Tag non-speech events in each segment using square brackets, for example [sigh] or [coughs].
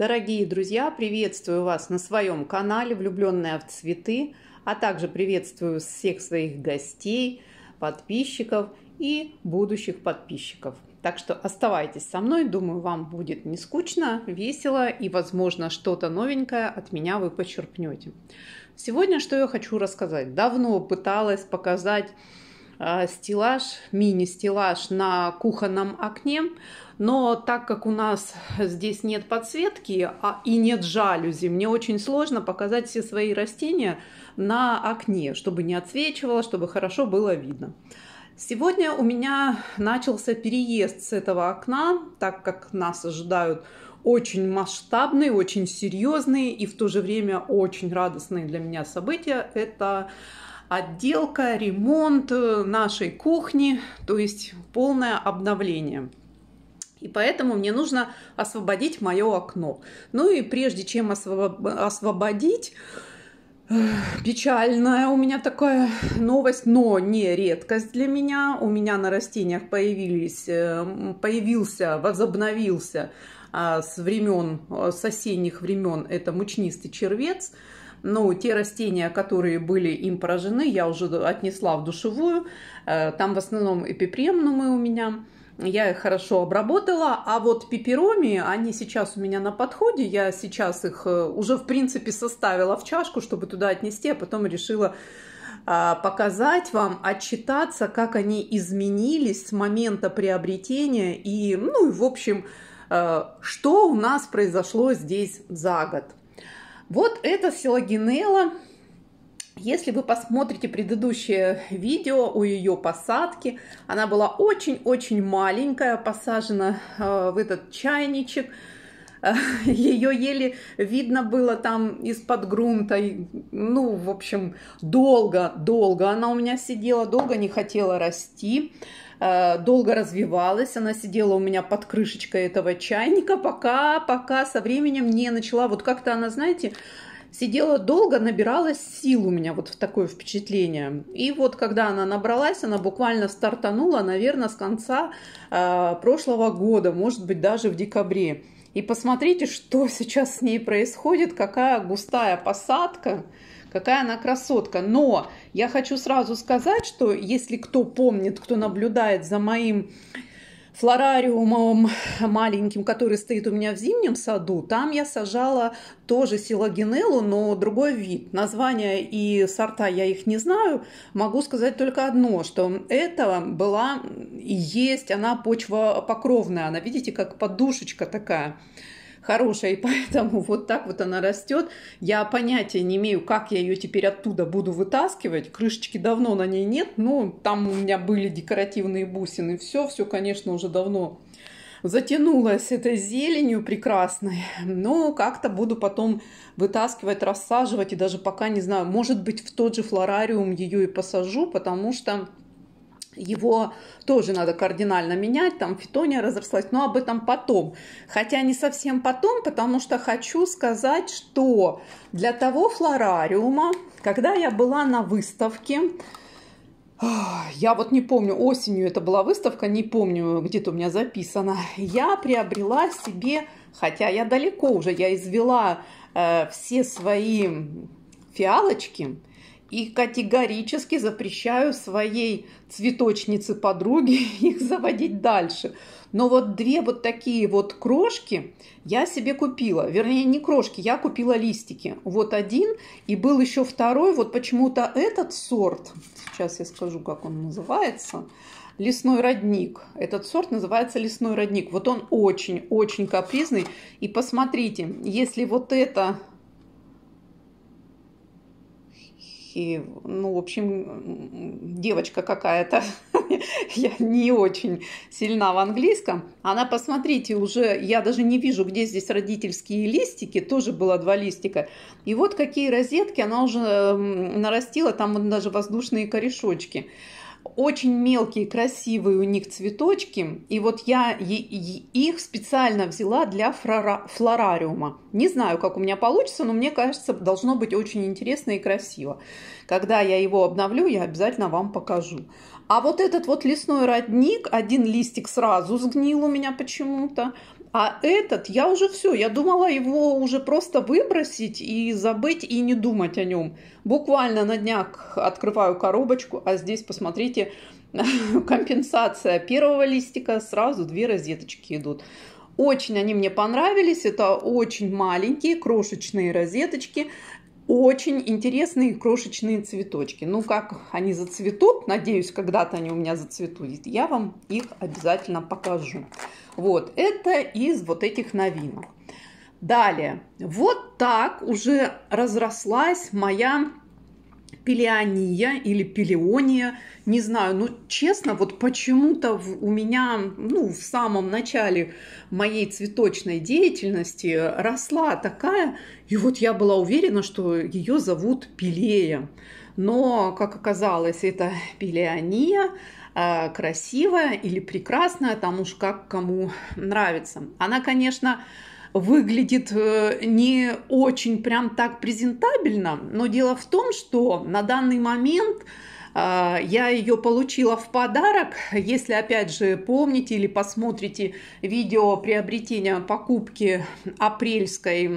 Дорогие друзья, приветствую вас на своем канале «Влюбленные в цветы», а также приветствую всех своих гостей, подписчиков и будущих подписчиков. Так что оставайтесь со мной, думаю, вам будет не скучно, весело и, возможно, что-то новенькое от меня вы почерпнете. Сегодня что я хочу рассказать. Давно пыталась показать а, стеллаж, мини-стеллаж на кухонном окне. Но так как у нас здесь нет подсветки а, и нет жалюзи, мне очень сложно показать все свои растения на окне, чтобы не отсвечивало, чтобы хорошо было видно. Сегодня у меня начался переезд с этого окна, так как нас ожидают очень масштабные, очень серьезные и в то же время очень радостные для меня события. Это отделка, ремонт э, нашей кухни, то есть полное обновление. И поэтому мне нужно освободить мое окно. Ну и прежде чем освободить, э, печальная у меня такая новость, но не редкость для меня. У меня на растениях появились, э, появился, возобновился а, с времен, с осенних времен, это мучнистый червец – ну, те растения, которые были им поражены, я уже отнесла в душевую. Э, там в основном эпипремнумы у меня. Я их хорошо обработала, а вот пепероми, они сейчас у меня на подходе, я сейчас их э, уже, в принципе, составила в чашку, чтобы туда отнести, а потом решила а, показать вам, отчитаться, как они изменились с момента приобретения и, ну, и в общем, э, что у нас произошло здесь за год. Вот это силогинелла. Если вы посмотрите предыдущее видео о ее посадке, она была очень-очень маленькая, посажена э, в этот чайничек. [laughs] Ее еле видно было там из-под грунта. Ну, в общем, долго-долго она у меня сидела, долго не хотела расти. Э, долго развивалась. Она сидела у меня под крышечкой этого чайника, пока, пока со временем не начала. Вот как-то она, знаете, сидела долго, набирала сил у меня вот в такое впечатление. И вот когда она набралась, она буквально стартанула, наверное, с конца э, прошлого года, может быть, даже в декабре. И посмотрите, что сейчас с ней происходит, какая густая посадка какая она красотка. Но я хочу сразу сказать, что если кто помнит, кто наблюдает за моим флорариумом маленьким, который стоит у меня в зимнем саду, там я сажала тоже силогенеллу, но другой вид. Названия и сорта я их не знаю. Могу сказать только одно, что это была и есть, она почва покровная. Она, видите, как подушечка такая хорошая, и поэтому вот так вот она растет. Я понятия не имею, как я ее теперь оттуда буду вытаскивать. Крышечки давно на ней нет, но там у меня были декоративные бусины. Все, все, конечно, уже давно затянулась этой зеленью прекрасной, но как-то буду потом вытаскивать, рассаживать, и даже пока не знаю, может быть, в тот же флорариум ее и посажу, потому что его тоже надо кардинально менять, там фитония разрослась, но об этом потом. Хотя не совсем потом, потому что хочу сказать, что для того флорариума, когда я была на выставке, я вот не помню, осенью это была выставка, не помню, где-то у меня записано, я приобрела себе, хотя я далеко уже, я извела э, все свои фиалочки, и категорически запрещаю своей цветочнице-подруге [laughs] их заводить дальше. Но вот две вот такие вот крошки я себе купила. Вернее, не крошки, я купила листики. Вот один, и был еще второй. Вот почему-то этот сорт, сейчас я скажу, как он называется, лесной родник. Этот сорт называется лесной родник. Вот он очень-очень капризный. И посмотрите, если вот это и, ну, в общем, девочка какая-то, [laughs] я не очень сильна в английском, она, посмотрите, уже, я даже не вижу, где здесь родительские листики, тоже было два листика, и вот какие розетки она уже нарастила, там даже воздушные корешочки. Очень мелкие, красивые у них цветочки. И вот я их специально взяла для флорариума. Не знаю, как у меня получится, но мне кажется, должно быть очень интересно и красиво. Когда я его обновлю, я обязательно вам покажу. А вот этот вот лесной родник, один листик сразу сгнил у меня почему-то. А этот, я уже все, я думала его уже просто выбросить и забыть и не думать о нем. Буквально на днях открываю коробочку, а здесь, посмотрите, [laughs] компенсация первого листика, сразу две розеточки идут. Очень они мне понравились, это очень маленькие крошечные розеточки, очень интересные крошечные цветочки. Ну, как они зацветут, надеюсь, когда-то они у меня зацветут, я вам их обязательно покажу. Вот, это из вот этих новинок. Далее, вот так уже разрослась моя пелеония или пелеония, не знаю, Ну, честно, вот почему-то у меня, ну, в самом начале моей цветочной деятельности росла такая, и вот я была уверена, что ее зовут пелея. Но, как оказалось, это пелеония – а, красивая или прекрасная, там уж как кому нравится. Она, конечно, выглядит э, не очень прям так презентабельно, но дело в том, что на данный момент а, я ее получила в подарок. Если, опять же, помните или посмотрите видео приобретения покупки апрельской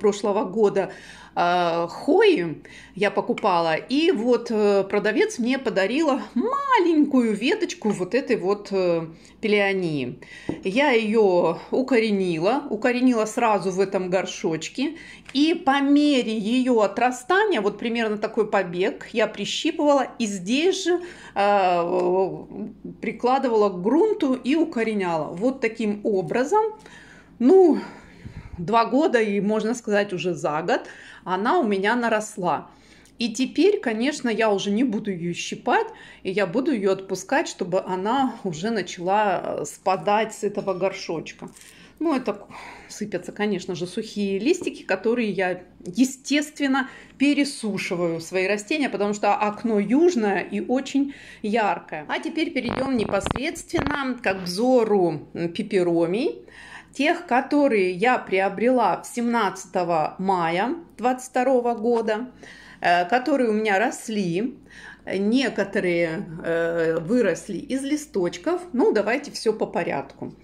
прошлого года Э, хои я покупала, и вот э, продавец мне подарила маленькую веточку вот этой вот э, пелеонии. Я ее укоренила, укоренила сразу в этом горшочке, и по мере ее отрастания, вот примерно такой побег, я прищипывала и здесь же прикладывала к грунту и укореняла. Вот таким образом, ну, два года и, можно сказать, уже за год – она у меня наросла. И теперь, конечно, я уже не буду ее щипать, и я буду ее отпускать, чтобы она уже начала э, спадать с этого горшочка. Ну, это сыпятся, конечно же, сухие листики, которые я, естественно, пересушиваю свои растения, потому что окно южное и очень яркое. А теперь перейдем непосредственно к обзору пеперомий тех, которые я приобрела 17 мая 2022 года, э, которые у меня росли. Некоторые э, выросли из листочков. Ну, давайте все по порядку.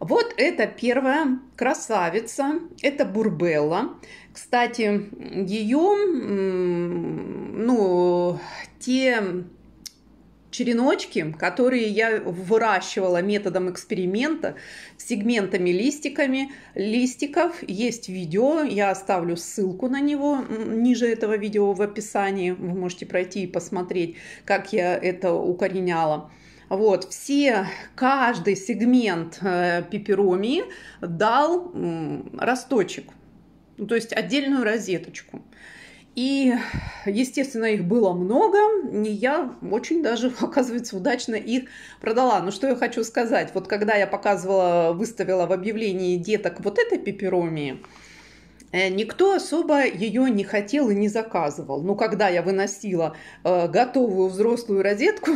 Вот это первая красавица, это Бурбелла. Кстати, ее, ну, те череночки, которые я выращивала методом эксперимента с сегментами листиками, листиков. Есть видео, я оставлю ссылку на него ниже этого видео в описании. Вы можете пройти и посмотреть, как я это укореняла. Вот, все, каждый сегмент э, пеперомии дал э, росточек, ну, то есть отдельную розеточку. И, естественно, их было много, и я очень даже, [laughs] оказывается, удачно их продала. Но что я хочу сказать, вот когда я показывала, выставила в объявлении деток вот этой пепперомии. Э, никто особо ее не хотел и не заказывал. Но ну, когда я выносила э, готовую взрослую розетку,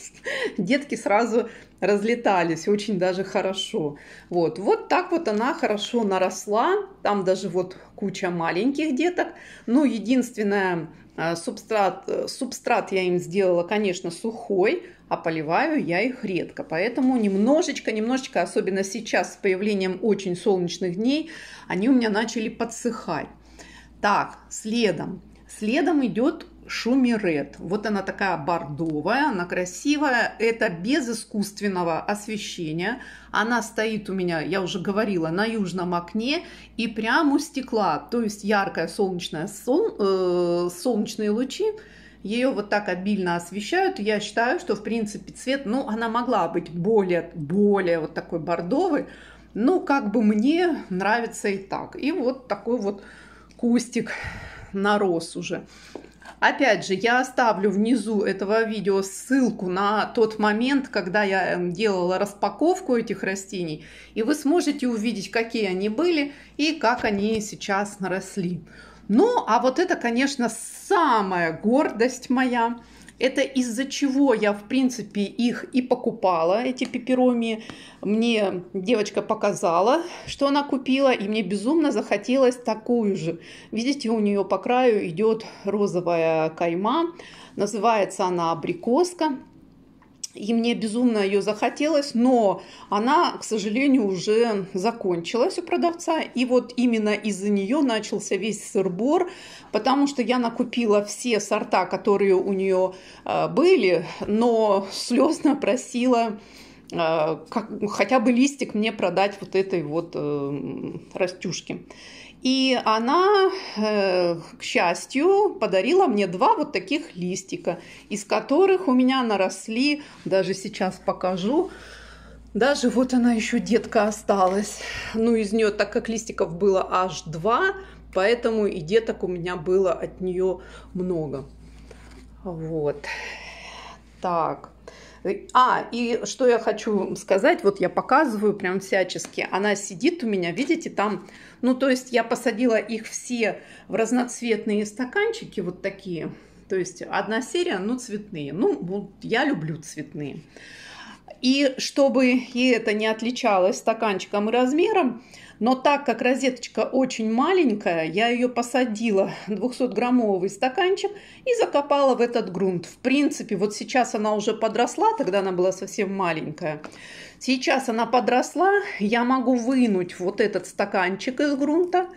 [laughs] детки сразу разлетались очень даже хорошо. Вот. вот так вот она хорошо наросла. Там даже вот куча маленьких деток. Но ну, единственное, э, субстрат, субстрат я им сделала, конечно, сухой а поливаю я их редко. Поэтому немножечко, немножечко, особенно сейчас с появлением очень солнечных дней, они у меня начали подсыхать. Так, следом. Следом идет Шумирет. Вот она такая бордовая, она красивая. Это без искусственного освещения. Она стоит у меня, я уже говорила, на южном окне и прямо у стекла. То есть яркое солнечное сол, э, солнечные лучи ее вот так обильно освещают. Я считаю, что, в принципе, цвет, ну, она могла быть более, более вот такой бордовый. Но как бы мне нравится и так. И вот такой вот кустик нарос уже. Опять же, я оставлю внизу этого видео ссылку на тот момент, когда я эм, делала распаковку этих растений, и вы сможете увидеть, какие они были и как они сейчас наросли. Ну, а вот это, конечно, самая гордость моя. Это из-за чего я, в принципе, их и покупала, эти пеппероми. Мне девочка показала, что она купила, и мне безумно захотелось такую же. Видите, у нее по краю идет розовая кайма. Называется она абрикоска и мне безумно ее захотелось, но она, к сожалению, уже закончилась у продавца. И вот именно из-за нее начался весь сырбор, потому что я накупила все сорта, которые у нее э, были, но слезно просила э, как, хотя бы листик мне продать вот этой вот э, растюшки. И она, э, к счастью, подарила мне два вот таких листика, из которых у меня наросли, даже сейчас покажу, даже вот она еще детка осталась. Ну, из нее, так как листиков было аж два, поэтому и деток у меня было от нее много. Вот. Так. А, и что я хочу сказать, вот я показываю прям всячески. Она сидит у меня, видите, там, ну, то есть я посадила их все в разноцветные стаканчики вот такие. То есть одна серия, ну, цветные. Ну, я люблю цветные. И чтобы и это не отличалось стаканчиком и размером, но так как розеточка очень маленькая, я ее посадила, 200-граммовый [laughs] стаканчик, и закопала в этот грунт. В принципе, вот сейчас она уже подросла, тогда она была совсем маленькая. Сейчас она подросла, я могу вынуть вот этот стаканчик из грунта,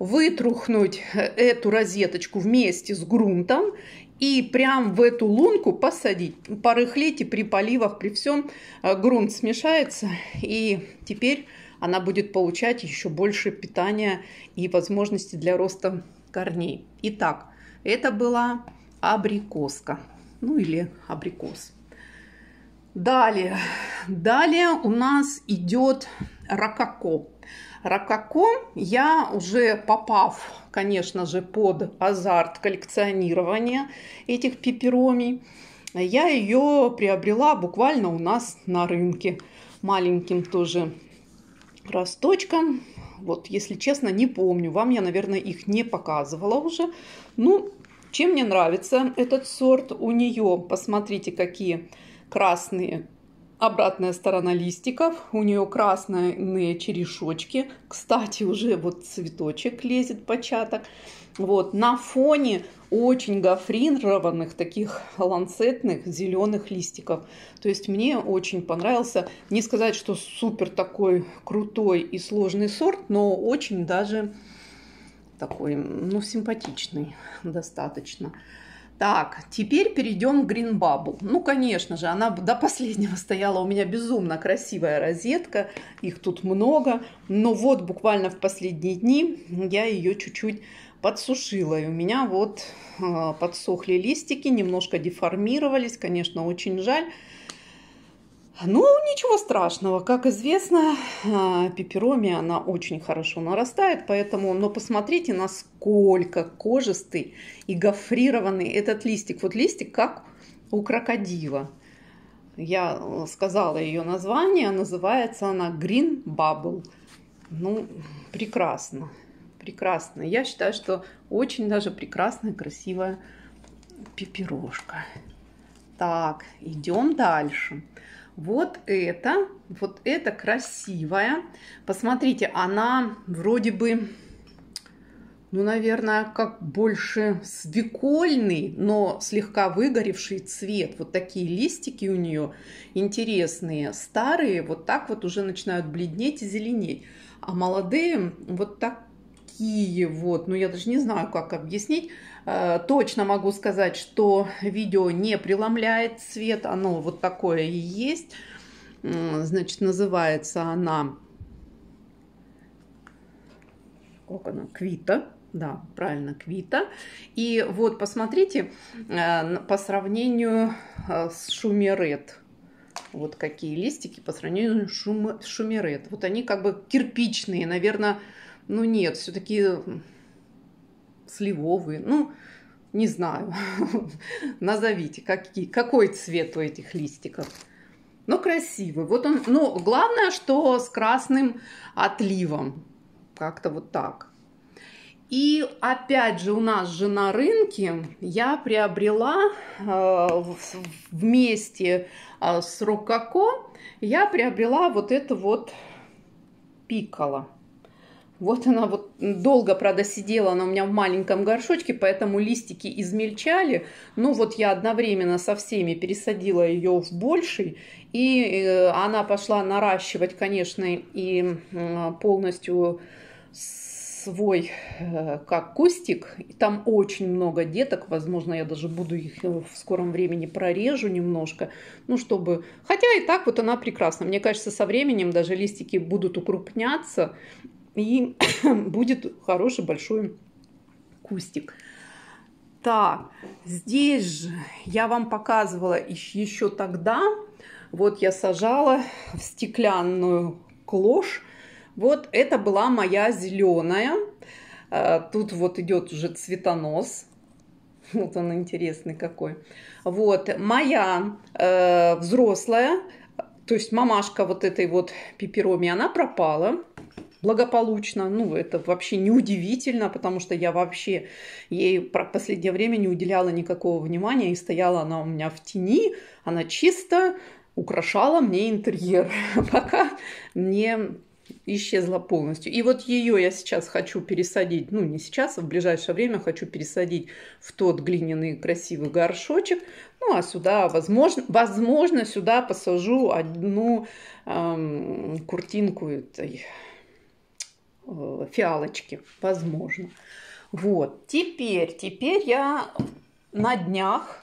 вытрухнуть э, эту розеточку вместе с грунтом и прям в эту лунку посадить, порыхлить и при поливах, при всем э, грунт смешается. И теперь она будет получать еще больше питания и возможности для роста корней. Итак, это была абрикоска, ну или абрикос. Далее, далее у нас идет рококо. Рококо я уже попав, конечно же, под азарт коллекционирования этих пепперомий, я ее приобрела буквально у нас на рынке маленьким тоже Росточка, вот если честно, не помню. Вам я, наверное, их не показывала уже. Ну, чем мне нравится этот сорт? У нее, посмотрите, какие красные обратная сторона листиков. У нее красные черешочки. Кстати, уже вот цветочек лезет початок. Вот, на фоне очень гофрированных таких ланцетных зеленых листиков. То есть мне очень понравился, не сказать, что супер такой крутой и сложный сорт, но очень даже такой, ну, симпатичный достаточно. Так, теперь перейдем к Green Bubble. Ну, конечно же, она до последнего стояла у меня безумно красивая розетка, их тут много, но вот буквально в последние дни я ее чуть-чуть подсушила. И у меня вот а, подсохли листики, немножко деформировались. Конечно, очень жаль. Ну, ничего страшного. Как известно, а, пепероми она очень хорошо нарастает, поэтому, но посмотрите, насколько кожистый и гофрированный этот листик. Вот листик, как у крокодила. Я э, сказала ее название, называется она Green Bubble. Ну, прекрасно прекрасно. Я считаю, что очень даже прекрасная, красивая пепирошка. Так, идем дальше. Вот это, вот это красивая. Посмотрите, она вроде бы, ну, наверное, как больше свекольный, но слегка выгоревший цвет. Вот такие листики у нее интересные. Старые вот так вот уже начинают бледнеть и зеленеть. А молодые вот так такие вот, ну я даже не знаю, как объяснить. Э, точно могу сказать, что видео не преломляет цвет, оно вот такое и есть. Значит, называется она... Как она? Квита. Да, правильно, квита. И вот посмотрите э, по сравнению э, с шумерет вот какие листики по сравнению с шумерет. Вот они как бы кирпичные, наверное, ну нет, все-таки сливовые, ну, не знаю, [laughs] назовите, какие, какой цвет у этих листиков. Но красивый. Вот он, но главное, что с красным отливом. Как-то вот так. И опять же у нас же на рынке я приобрела э, вместе э, с Рококо, я приобрела вот это вот пикало. Вот она вот долго, правда, сидела, она у меня в маленьком горшочке, поэтому листики измельчали. Ну вот я одновременно со всеми пересадила ее в больший, и э, она пошла наращивать, конечно, и полностью свой э, как кустик. там очень много деток. Возможно, я даже буду их в скором времени прорежу немножко. Ну, чтобы... Хотя и так вот она прекрасна. Мне кажется, со временем даже листики будут укрупняться и [coughs] будет хороший большой кустик. Так, здесь же я вам показывала еще тогда, вот я сажала в стеклянную клош. Вот это была моя зеленая. Э, тут вот идет уже цветонос. Вот он интересный какой. Вот моя э, взрослая, то есть мамашка вот этой вот пепероми, она пропала благополучно. Ну, это вообще неудивительно, потому что я вообще ей в последнее время не уделяла никакого внимания, и стояла она у меня в тени, она чисто украшала мне интерьер, [laughs] пока не исчезла полностью. И вот ее я сейчас хочу пересадить, ну не сейчас, а в ближайшее время хочу пересадить в тот глиняный красивый горшочек. Ну а сюда, возможно, возможно сюда посажу одну эм, куртинку этой Э, фиалочки, возможно. Вот, теперь, теперь я на днях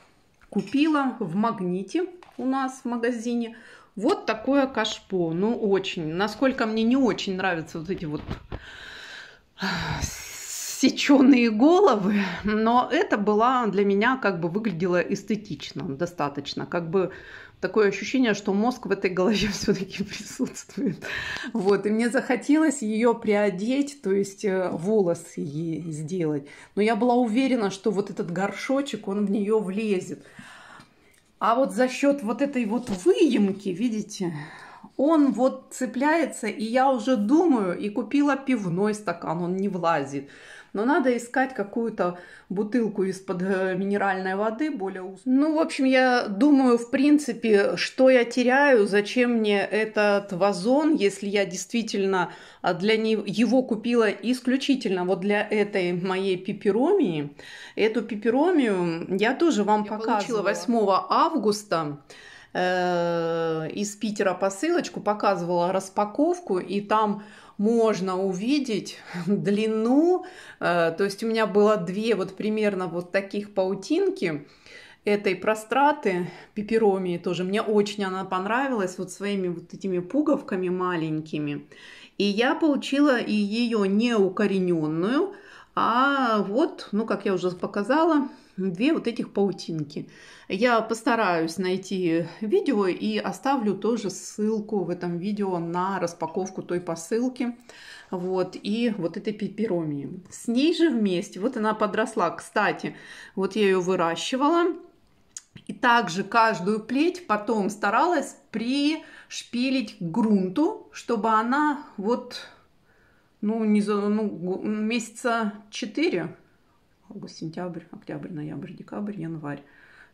купила в Магните у нас в магазине вот такое кашпо. Ну, очень. Насколько мне не очень нравятся вот эти вот э, сеченые головы, но это была для меня как бы выглядела эстетично достаточно. Как бы такое ощущение, что мозг в этой голове [laughs] все-таки присутствует. Вот, и мне захотелось ее приодеть, то есть э, волосы ей сделать. Но я была уверена, что вот этот горшочек, он в нее влезет. А вот за счет вот этой вот выемки, видите, он вот цепляется, и я уже думаю, и купила пивной стакан, он не влазит. Но надо искать какую-то бутылку из-под э, минеральной воды более узкую. Ну, в общем, я думаю, в принципе, что я теряю, зачем мне этот вазон, если я действительно а, для него, купила исключительно вот для этой моей пиперомии. Эту пиперомию я тоже вам я показывала. получила 8 августа э, из Питера посылочку, показывала распаковку, и там можно увидеть [laughs] длину. Э, то есть у меня было две вот примерно вот таких паутинки этой простраты, пеперомии тоже. Мне очень она понравилась вот своими вот этими пуговками маленькими. И я получила и ее неукорененную, а вот, ну, как я уже показала, две вот этих паутинки. Я постараюсь найти видео и оставлю тоже ссылку в этом видео на распаковку той посылки. Вот, и вот этой пеперомии. С ней же вместе, вот она подросла, кстати, вот я ее выращивала. И также каждую плеть потом старалась пришпилить к грунту, чтобы она вот, ну, не за, ну месяца 4 август, сентябрь, октябрь, ноябрь, декабрь, январь,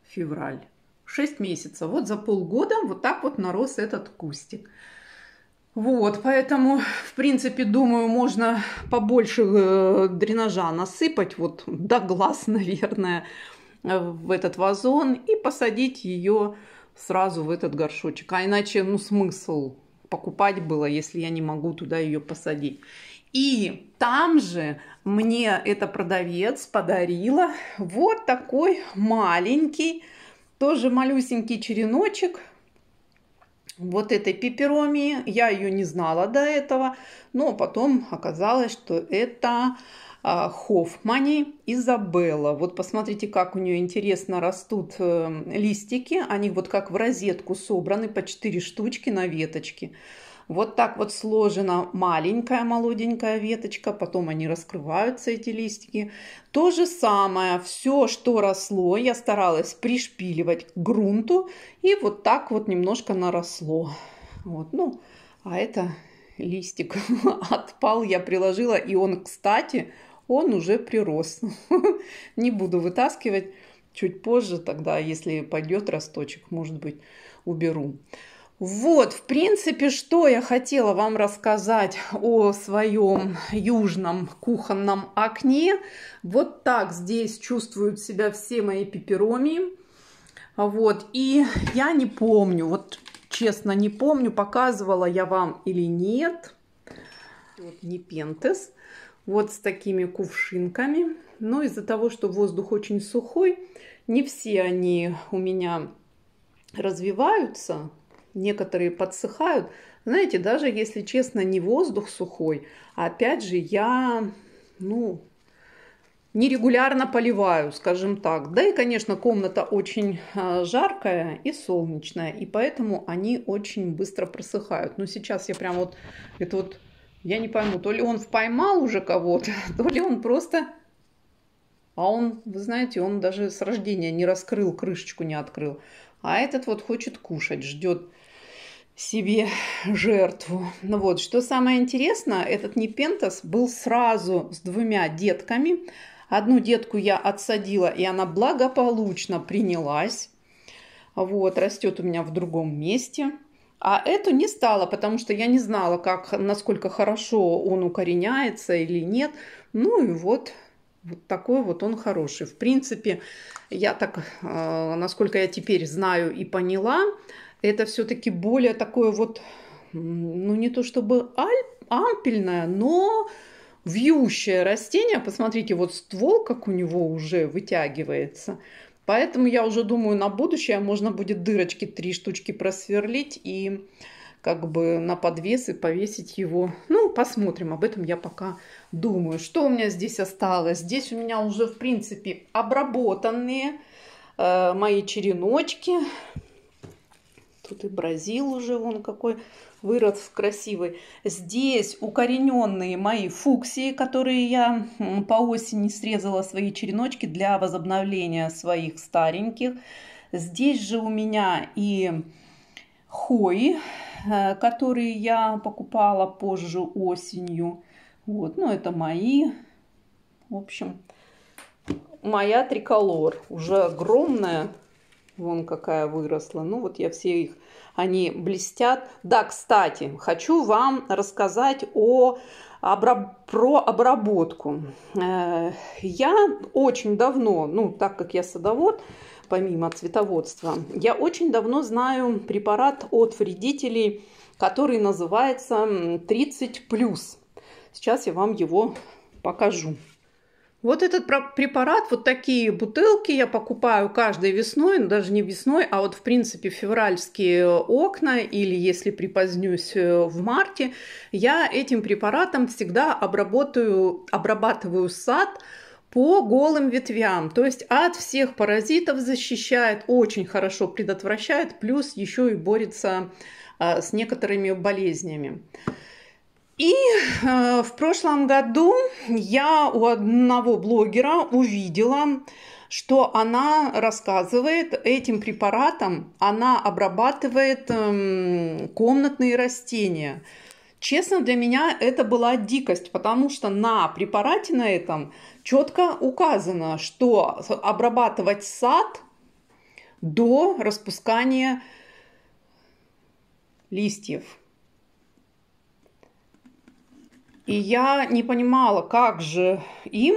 февраль. шесть месяцев. Вот за полгода вот так вот нарос этот кустик. Вот, поэтому, в принципе, думаю, можно побольше э, дренажа насыпать, вот до глаз, [laughs] наверное, в этот вазон и посадить ее сразу в этот горшочек. А иначе, ну, смысл покупать было, если я не могу туда ее посадить. И там же мне эта продавец подарила вот такой маленький, тоже малюсенький череночек вот этой пеперомии. Я ее не знала до этого, но потом оказалось, что это а, Хоффмани Изабелла. Вот посмотрите, как у нее интересно растут э, листики. Они вот как в розетку собраны по 4 штучки на веточке. Вот так вот сложена маленькая молоденькая веточка, потом они раскрываются, эти листики. То же самое, все, что росло, я старалась пришпиливать к грунту, и вот так вот немножко наросло. Вот, ну, а это листик [laughs] отпал, я приложила, и он, кстати, он уже прирос. [laughs] Не буду вытаскивать. Чуть позже тогда, если пойдет росточек, может быть, уберу. Вот, в принципе, что я хотела вам рассказать о своем южном кухонном окне. Вот так здесь чувствуют себя все мои пеперомии. Вот, и я не помню, вот честно не помню, показывала я вам или нет. Вот не пентес вот с такими кувшинками. Но из-за того, что воздух очень сухой, не все они у меня развиваются, некоторые подсыхают. Знаете, даже если честно, не воздух сухой, а опять же я, ну, нерегулярно поливаю, скажем так. Да и, конечно, комната очень а, жаркая и солнечная, и поэтому они очень быстро просыхают. Но сейчас я прям вот это вот я не пойму, то ли он поймал уже кого-то, [laughs] то ли он просто... А он, вы знаете, он даже с рождения не раскрыл, крышечку не открыл. А этот вот хочет кушать, ждет себе [laughs] жертву. Ну вот, что самое интересное, этот Непентас был сразу с двумя детками. Одну детку я отсадила, и она благополучно принялась. Вот, растет у меня в другом месте. А эту не стала, потому что я не знала, как, насколько хорошо он укореняется или нет. Ну и вот, вот такой вот он хороший. В принципе, я так, э, насколько я теперь знаю и поняла, это все-таки более такое вот, ну не то чтобы аль, ампельное, но вьющее растение. Посмотрите, вот ствол, как у него уже вытягивается – Поэтому я уже думаю, на будущее можно будет дырочки три штучки просверлить и как бы на подвес и повесить его. Ну, посмотрим, об этом я пока думаю. Что у меня здесь осталось? Здесь у меня уже, в принципе, обработанные э, мои череночки. Вот и Бразил уже вон какой вырос красивый. Здесь укорененные мои фуксии, которые я по осени срезала свои череночки для возобновления своих стареньких. Здесь же у меня и хой, э, которые я покупала позже осенью. Вот, ну это мои. В общем, моя триколор. Уже огромная вон какая выросла. Ну вот я все их, они блестят. Да, кстати, хочу вам рассказать о про обработку. Э, я очень давно, ну так как я садовод, помимо цветоводства, я очень давно знаю препарат от вредителей, который называется 30+. Сейчас я вам его покажу. Вот этот препарат, вот такие бутылки я покупаю каждой весной, ну, даже не весной, а вот в принципе февральские окна или если припозднюсь э, в марте, я этим препаратом всегда обработаю, обрабатываю сад по голым ветвям, то есть от всех паразитов защищает, очень хорошо предотвращает, плюс еще и борется а, с некоторыми болезнями. И э, в прошлом году я у одного блогера увидела, что она рассказывает, этим препаратом она обрабатывает э, комнатные растения. Честно, для меня это была дикость, потому что на препарате на этом четко указано, что обрабатывать сад до распускания листьев. И я не понимала, как же им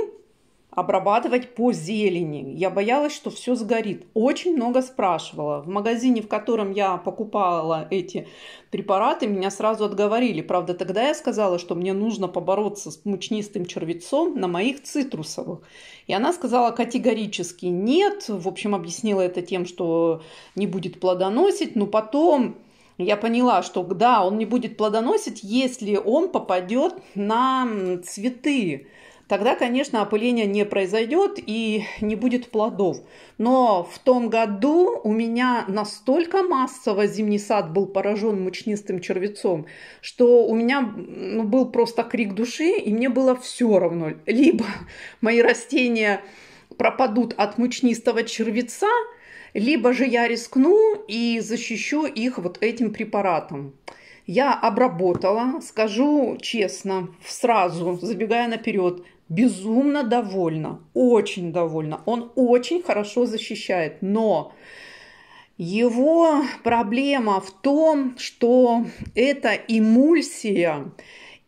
обрабатывать по зелени. Я боялась, что все сгорит. Очень много спрашивала. В магазине, в котором я покупала эти препараты, меня сразу отговорили. Правда, тогда я сказала, что мне нужно побороться с мучнистым червецом на моих цитрусовых. И она сказала категорически нет. В общем, объяснила это тем, что не будет плодоносить. Но потом я поняла, что да, он не будет плодоносить, если он попадет на цветы. Тогда, конечно, опыление не произойдет и не будет плодов. Но в том году у меня настолько массово зимний сад был поражен мучнистым червецом, что у меня ну, был просто крик души, и мне было все равно. Либо [laughs] мои растения пропадут от мучнистого червеца, либо же я рискну и защищу их вот этим препаратом. Я обработала, скажу честно, сразу, забегая наперед, безумно довольна, очень довольна. Он очень хорошо защищает, но его проблема в том, что это эмульсия,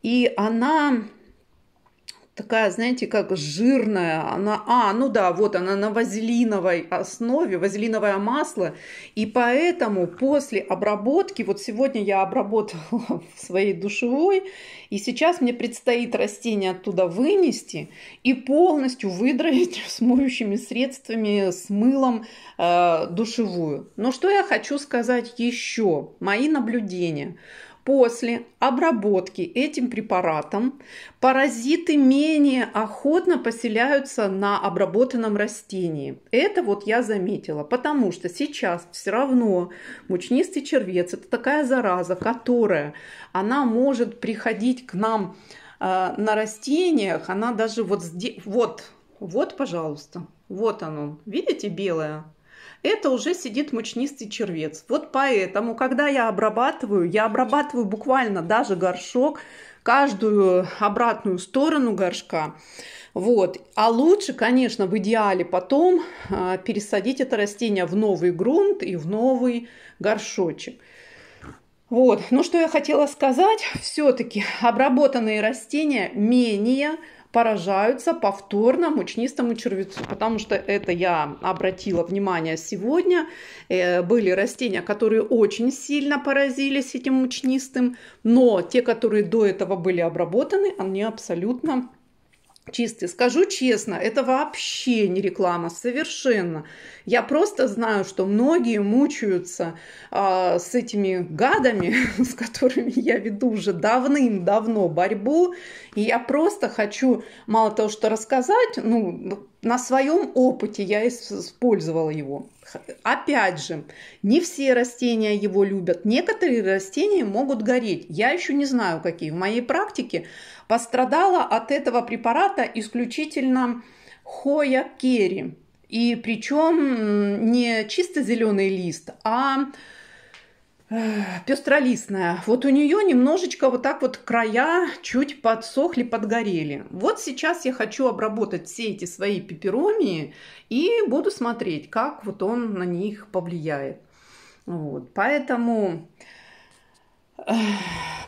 и она такая, знаете, как жирная. Она, а, ну да, вот она на вазелиновой основе, вазелиновое масло. И поэтому после обработки, вот сегодня я обработала [laughs] в своей душевой, и сейчас мне предстоит растение оттуда вынести и полностью выдравить [laughs] с моющими средствами, с мылом э, душевую. Но что я хочу сказать еще? Мои наблюдения – После обработки этим препаратом паразиты менее охотно поселяются на обработанном растении. Это вот я заметила, потому что сейчас все равно мучнистый червец – это такая зараза, которая она может приходить к нам э, на растениях, она даже вот здесь, вот, вот, пожалуйста, вот оно, видите, белое, это уже сидит мучнистый червец. Вот поэтому, когда я обрабатываю, я обрабатываю буквально даже горшок, каждую обратную сторону горшка. Вот. А лучше, конечно, в идеале потом а, пересадить это растение в новый грунт и в новый горшочек. Вот. Ну, что я хотела сказать, все-таки обработанные растения менее поражаются повторно мучнистому червецу, потому что это я обратила внимание сегодня. Э, были растения, которые очень сильно поразились этим мучнистым, но те, которые до этого были обработаны, они абсолютно чистый. Скажу честно, это вообще не реклама, совершенно. Я просто знаю, что многие мучаются э, с этими гадами, [laughs] с которыми я веду уже давным-давно борьбу. И я просто хочу, мало того, что рассказать, ну, на своем опыте я использовала его. Опять же, не все растения его любят. Некоторые растения могут гореть. Я еще не знаю, какие. В моей практике Пострадала от этого препарата исключительно хоя керри. И причем не чисто зеленый лист, а э, пестролистная. Вот у нее немножечко вот так вот края чуть подсохли, подгорели. Вот сейчас я хочу обработать все эти свои пеперомии и буду смотреть, как вот он на них повлияет. Вот, поэтому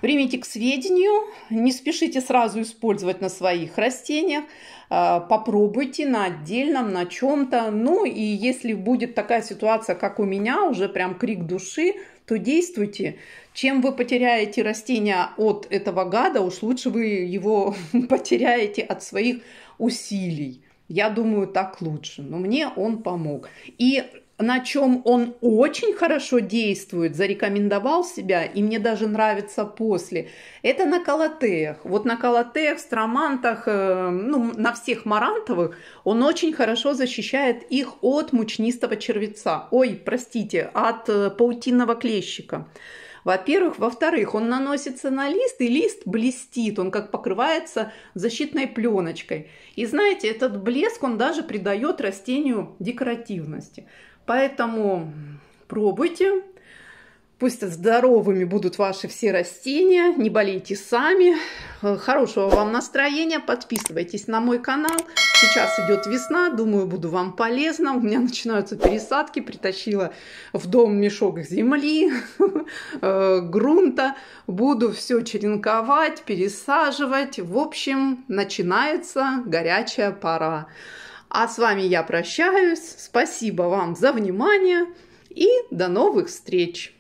примите к сведению, не спешите сразу использовать на своих растениях, а, попробуйте на отдельном, на чем-то. Ну и если будет такая ситуация, как у меня, уже прям крик души, то действуйте. Чем вы потеряете растение от этого гада, уж лучше вы его [laughs] потеряете от своих усилий. Я думаю, так лучше. Но мне он помог. И на чем он очень хорошо действует, зарекомендовал себя, и мне даже нравится после, это на колотеях, Вот на колотеях, стромантах, э, ну, на всех марантовых он очень хорошо защищает их от мучнистого червеца. Ой, простите, от э, паутинного клещика. Во-первых. Во-вторых, он наносится на лист, и лист блестит, он как покрывается защитной пленочкой. И знаете, этот блеск, он даже придает растению декоративности. Поэтому пробуйте. Пусть здоровыми будут ваши все растения. Не болейте сами. Э, хорошего вам настроения. Подписывайтесь на мой канал. Сейчас идет весна. Думаю, буду вам полезна. У меня начинаются пересадки. Притащила в дом мешок земли, [laughs] э, грунта. Буду все черенковать, пересаживать. В общем, начинается горячая пора. А с вами я прощаюсь. Спасибо вам за внимание и до новых встреч!